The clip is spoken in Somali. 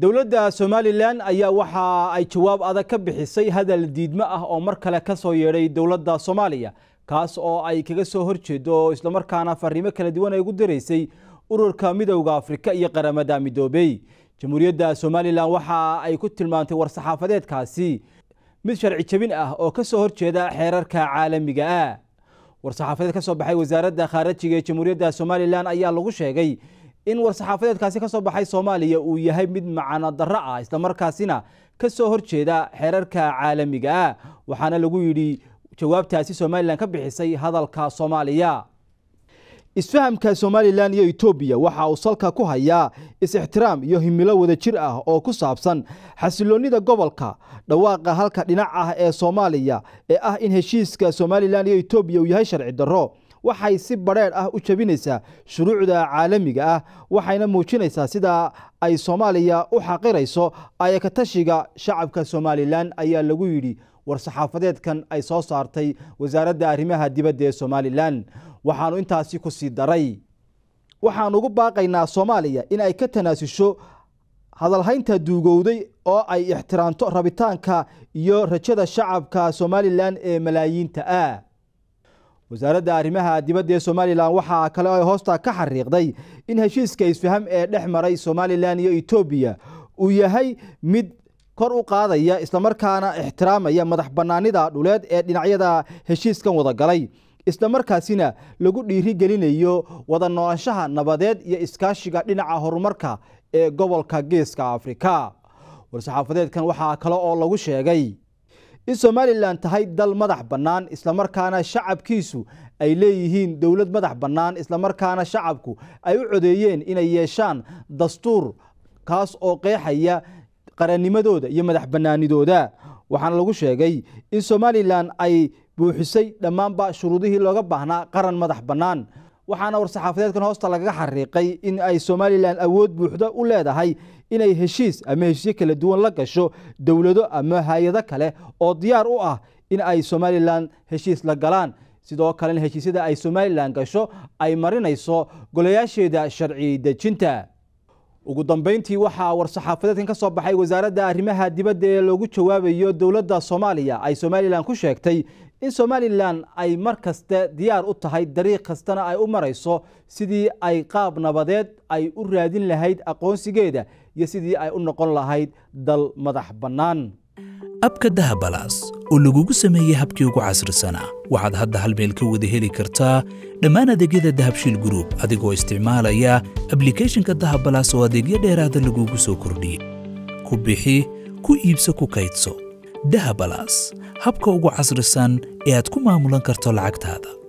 dowladda somalilan ayaa waxa ay jawaab adag ka bixisay hadal diidmo ah oo mar kale ka soo yeedhay dowladda soomaaliya kaas oo ay kaga soo horjeedo oo islamarkaana fariimo kala duwan ay ugu diraysay ururka midowda afrika iyo qaramada midoobey jamhuuriyadda somalilan waxa ay ku tilmaantay war-saxaafadeedkaasi mid sharci jebin ah oo ka soo horjeeda xeerarka caalamiga ah war-saxaafadeed ka soo baxay wasaaradda khaarajiga ee jamhuuriyadda somalilan ayaa lagu sheegay in war-saxaafadeedkaasi ka soo baxay soomaaliya uu yahay mid macano darro ah islamarkaasina ka soo horjeeda xeerarka caalamiga ah waxaana lagu yidhi jawaabtaasi somalilan ka bixisay hadalka soomaaliya isfahamka somalilan iyo etoobiya waxa uu salka ku hayaa is-ixtiraam iyo himilo wadajir ah oo ku saabsan xasiloonnida gobolka dhawaaqa halka dhinac ah ee soomaaliya ee ah in heshiiska somalilan iyo etoobiya uu yahay sharci darro waxay si badheedh ah u jebinaysaa shuruucda caalamiga ah waxayna muujinaysaa sida ay soomaaliya u xaqirayso ayakatashiga shacabka somalilan ayaa lagu yidhi war-saxaafadeedkan ay soo saartay wasaaradda arrimaha dibadda ee somalilan waxaannu intaasi ku sii daray waxaan ugu baaqaynaa soomaaliya in ay ka tanaasusho hadalhaynta duugowday oo ay ixtiraamto rabitaanka iyo rajada shacabka somalilan ee malaayiinta ah wasaaradda arrimaha dibadda ee somalilan waxaa kale oo hoosta ka xariiqday in heshiiska isfaham ee dhex maray somalilan iyo etoobiya uu yahay mid kor u qaadaya islamarkaana ixtiraamaya madax bannaanida dhuleed ee dhinacyada heshiiskan wadagalay islamarkaasina lagu dhiirigelinayo wada nooloshaha nabadeed iyo iskaashiga dhinaca horumarka ee gobolka geeska afrika war saxaafadeedkan waxaa kale oo lagu sheegay in somalilan tahay dal madax bannaan islamarkaana shacabkiisu ay leeyihiin dowlad madax bannaan islamarkaana shacabku ay u codeeyeen inay yeeshaan dastuur kaas oo qeexaya qarannimadooda iyo madax bannaanidooda waxaana lagu sheegay in somalilan ay buuxisay dhammaanba shuruudihii looga baahnaa qaran madax bannaan waxaana war-saxaafadeedkan hoosta lagaga xariiqay in ay somalilan awood buuxda u leedahay inay heshiis ama heshiisyo kala duwan la gasho dowlado ama hay-ado kale oo diyaar u ah in ay somalilan heshiis la galaan sidoo kalena heshiisyada ay somalilan gasho ay marinayso golayaasheeda sharci dejinta ugu dambeyntii waxaa war-saxaafadeedkan ka soo baxay wasaaradda arrimaha dibadda ee loogu jawaabayo dowladda soomaaliya ay somalilan ku sheegtay in somalilan ay mar kaste diyaar u tahay dariiq kastana ay u marayso sidii ay qaab nabadeed ay u raadin lahayd aqoonsigeeda iyo sidii ay u noqon lahayd dal madax bannaan abka dahabalaas oo lagugu sameeyey habkii ugu casrisanaa waxaad hadda hal meel ka wada heli kartaa dhammaan adeegyada dahabshiil gruub adigoo isticmaalaya ablikeeshinka dahab balas oo adeegyo dheeraada ah lagugu soo kordhiyey ku bixi ku iibso ku kaydso dahabalas habka ugu casrisan ee aad ku maamulan karto lacagtaada